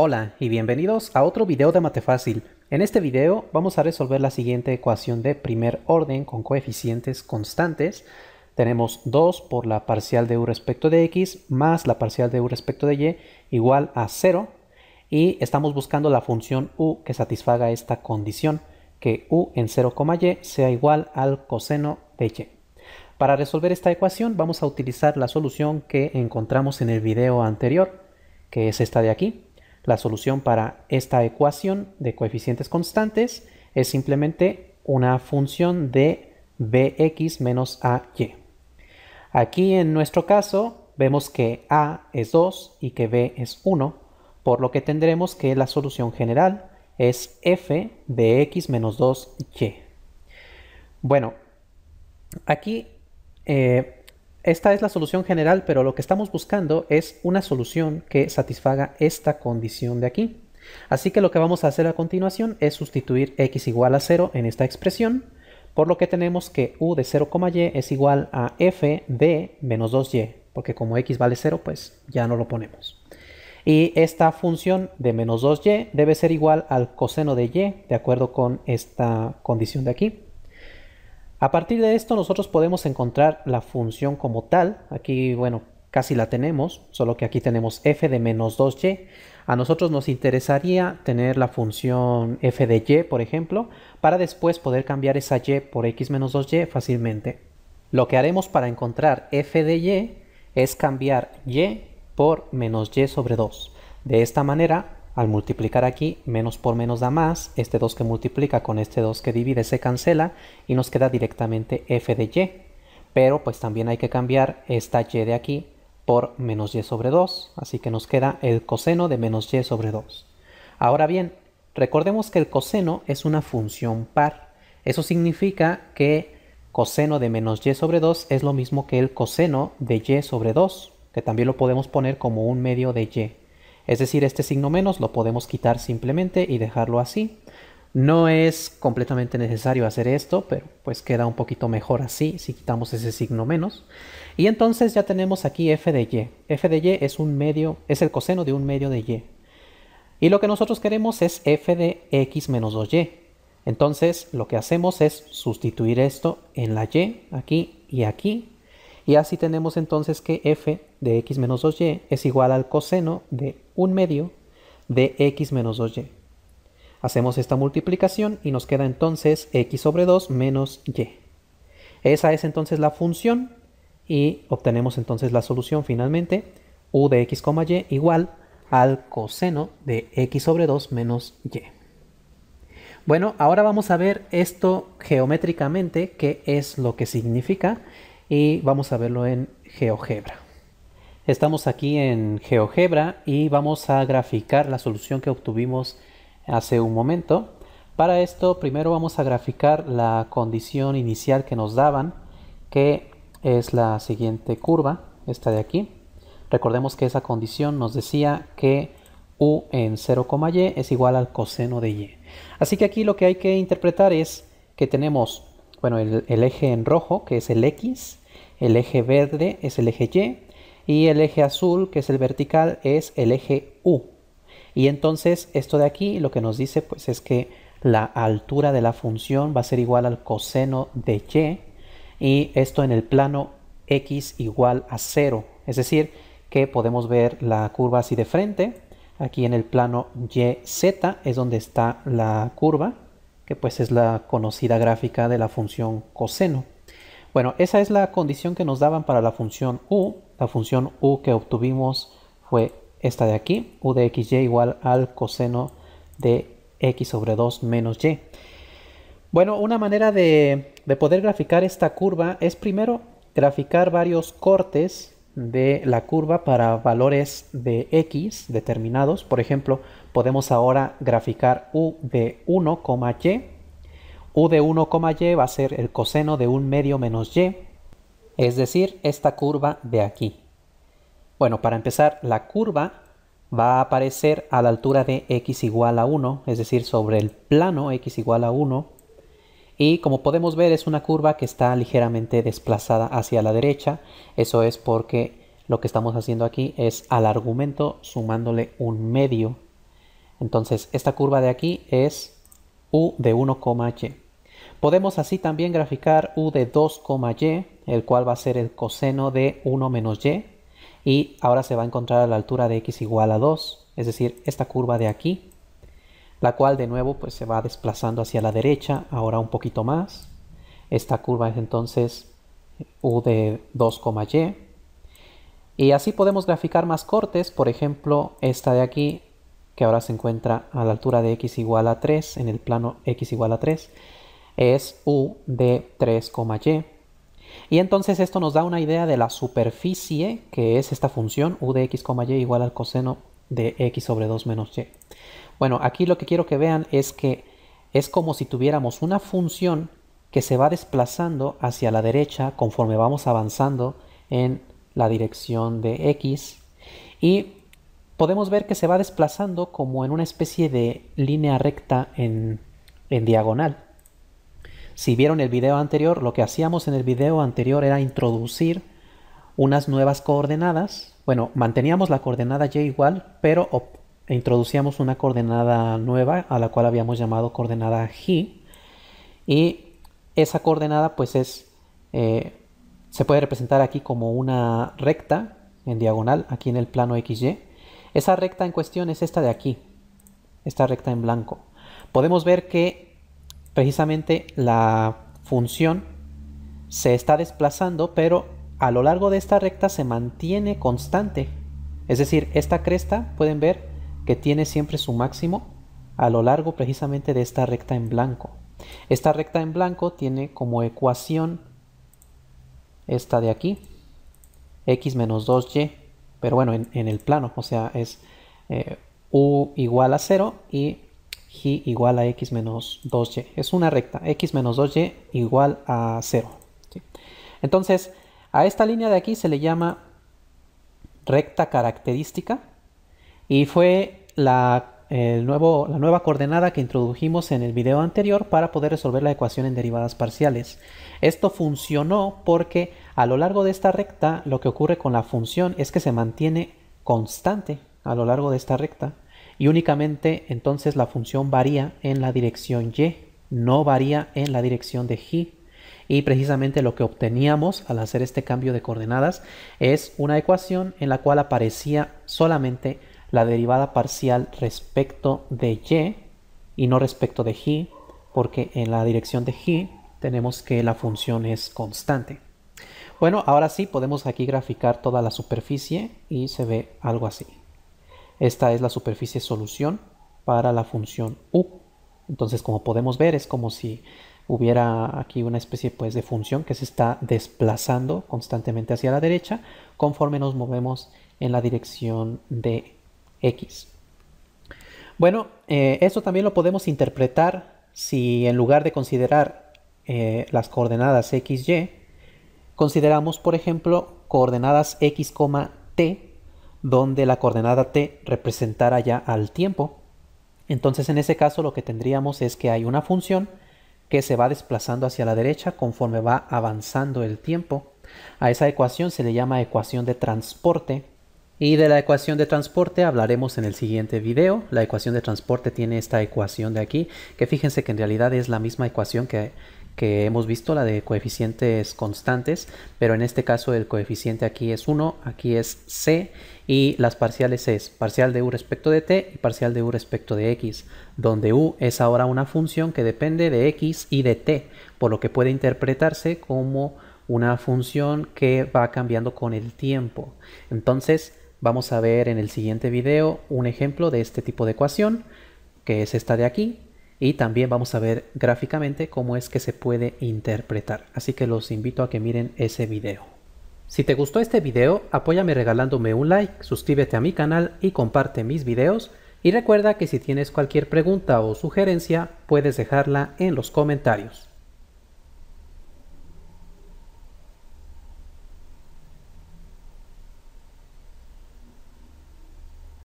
Hola y bienvenidos a otro video de Matefácil. En este video vamos a resolver la siguiente ecuación de primer orden con coeficientes constantes. Tenemos 2 por la parcial de u respecto de x más la parcial de u respecto de y igual a 0 y estamos buscando la función u que satisfaga esta condición, que u en y sea igual al coseno de y. Para resolver esta ecuación vamos a utilizar la solución que encontramos en el video anterior, que es esta de aquí. La solución para esta ecuación de coeficientes constantes es simplemente una función de bx menos ay. Aquí en nuestro caso vemos que a es 2 y que b es 1, por lo que tendremos que la solución general es f de x menos 2y. Bueno, aquí eh, esta es la solución general, pero lo que estamos buscando es una solución que satisfaga esta condición de aquí. Así que lo que vamos a hacer a continuación es sustituir x igual a 0 en esta expresión, por lo que tenemos que u de 0,y es igual a f de menos 2y, porque como x vale 0, pues ya no lo ponemos. Y esta función de menos 2y debe ser igual al coseno de y, de acuerdo con esta condición de aquí. A partir de esto nosotros podemos encontrar la función como tal. Aquí, bueno, casi la tenemos, solo que aquí tenemos f de menos 2y. A nosotros nos interesaría tener la función f de y, por ejemplo, para después poder cambiar esa y por x menos 2y fácilmente. Lo que haremos para encontrar f de y es cambiar y por menos y sobre 2. De esta manera al multiplicar aquí, menos por menos da más, este 2 que multiplica con este 2 que divide se cancela y nos queda directamente f de y. Pero pues también hay que cambiar esta y de aquí por menos y sobre 2, así que nos queda el coseno de menos y sobre 2. Ahora bien, recordemos que el coseno es una función par. Eso significa que coseno de menos y sobre 2 es lo mismo que el coseno de y sobre 2, que también lo podemos poner como un medio de y. Es decir, este signo menos lo podemos quitar simplemente y dejarlo así. No es completamente necesario hacer esto, pero pues queda un poquito mejor así si quitamos ese signo menos. Y entonces ya tenemos aquí f de y. f de y es un medio, es el coseno de un medio de y. Y lo que nosotros queremos es f de x menos 2y. Entonces lo que hacemos es sustituir esto en la y, aquí y aquí, y así tenemos entonces que f de x menos 2y es igual al coseno de un medio de x menos 2y. Hacemos esta multiplicación y nos queda entonces x sobre 2 menos y. Esa es entonces la función y obtenemos entonces la solución finalmente u de x, y igual al coseno de x sobre 2 menos y. Bueno, ahora vamos a ver esto geométricamente, qué es lo que significa y vamos a verlo en GeoGebra. Estamos aquí en GeoGebra y vamos a graficar la solución que obtuvimos hace un momento. Para esto primero vamos a graficar la condición inicial que nos daban, que es la siguiente curva, esta de aquí. Recordemos que esa condición nos decía que u en y es igual al coseno de y. Así que aquí lo que hay que interpretar es que tenemos bueno, el, eje en rojo, que es el X, el eje verde es el eje Y, y el eje azul, que es el vertical, es el eje U. Y entonces esto de aquí lo que nos dice pues es que la altura de la función va a ser igual al coseno de Y y esto en el plano X igual a 0. Es decir, que podemos ver la curva así de frente. Aquí en el plano YZ es donde está la curva que pues es la conocida gráfica de la función coseno. Bueno, esa es la condición que nos daban para la función u. La función u que obtuvimos fue esta de aquí, u de xy igual al coseno de x sobre 2 menos y. Bueno, una manera de, de poder graficar esta curva es primero graficar varios cortes de la curva para valores de x determinados. Por ejemplo, podemos ahora graficar u de 1, y. u de 1, y va a ser el coseno de un medio menos y, es decir, esta curva de aquí. Bueno, para empezar, la curva va a aparecer a la altura de x igual a 1, es decir, sobre el plano x igual a 1, y como podemos ver es una curva que está ligeramente desplazada hacia la derecha. Eso es porque lo que estamos haciendo aquí es al argumento sumándole un medio. Entonces esta curva de aquí es u de 1,y. Podemos así también graficar u de y, el cual va a ser el coseno de 1 menos y. Y ahora se va a encontrar a la altura de x igual a 2, es decir, esta curva de aquí la cual de nuevo pues se va desplazando hacia la derecha, ahora un poquito más. Esta curva es entonces U de 2, Y así podemos graficar más cortes, por ejemplo, esta de aquí, que ahora se encuentra a la altura de x igual a 3, en el plano x igual a 3, es U de 3,y. Y entonces esto nos da una idea de la superficie, que es esta función, U de x, y igual al coseno de x sobre 2 menos y. Bueno, aquí lo que quiero que vean es que es como si tuviéramos una función que se va desplazando hacia la derecha conforme vamos avanzando en la dirección de x y podemos ver que se va desplazando como en una especie de línea recta en, en diagonal. Si vieron el video anterior, lo que hacíamos en el video anterior era introducir unas nuevas coordenadas bueno, manteníamos la coordenada y igual, pero introducíamos una coordenada nueva a la cual habíamos llamado coordenada y. Y esa coordenada pues eh, se puede representar aquí como una recta en diagonal, aquí en el plano XY. Esa recta en cuestión es esta de aquí, esta recta en blanco. Podemos ver que precisamente la función se está desplazando, pero a lo largo de esta recta se mantiene constante. Es decir, esta cresta pueden ver que tiene siempre su máximo a lo largo precisamente de esta recta en blanco. Esta recta en blanco tiene como ecuación esta de aquí, x menos 2y, pero bueno, en, el plano, o sea, es eh, u igual a 0 y g igual a x menos 2y. Es una recta, x menos 2y igual a 0. Entonces, a esta línea de aquí se le llama recta característica y fue la, nueva coordenada que introdujimos en el video anterior para poder resolver la ecuación en derivadas parciales. Esto funcionó porque a lo largo de esta recta lo que ocurre con la función es que se mantiene constante a lo largo de esta recta y únicamente entonces la función varía en la dirección y, no varía en la dirección de g y precisamente lo que obteníamos al hacer este cambio de coordenadas es una ecuación en la cual aparecía solamente la derivada parcial respecto de y y no respecto de y, porque en la dirección de y tenemos que la función es constante. Bueno, ahora sí podemos aquí graficar toda la superficie y se ve algo así. Esta es la superficie solución para la función u. Entonces, como podemos ver, es como si hubiera aquí una especie pues de función que se está desplazando constantemente hacia la derecha conforme nos movemos en la dirección de x. Bueno, eh, eso también lo podemos interpretar si en lugar de considerar eh, las coordenadas x, y, consideramos por ejemplo coordenadas x, t, donde la coordenada t representara ya al tiempo. Entonces en ese caso lo que tendríamos es que hay una función que se va desplazando hacia la derecha conforme va avanzando el tiempo. A esa ecuación se le llama ecuación de transporte. Y de la ecuación de transporte hablaremos en el siguiente video. La ecuación de transporte tiene esta ecuación de aquí, que fíjense que en realidad es la misma ecuación que que hemos visto, la de coeficientes constantes, pero en este caso el coeficiente aquí es 1, aquí es c y las parciales es parcial de u respecto de t y parcial de u respecto de x, donde u es ahora una función que depende de x y de t, por lo que puede interpretarse como una función que va cambiando con el tiempo. Entonces vamos a ver en el siguiente video un ejemplo de este tipo de ecuación, que es esta de aquí, y también vamos a ver gráficamente cómo es que se puede interpretar. Así que los invito a que miren ese video. Si te gustó este video, apóyame regalándome un like, suscríbete a mi canal y comparte mis videos. Y recuerda que si tienes cualquier pregunta o sugerencia, puedes dejarla en los comentarios.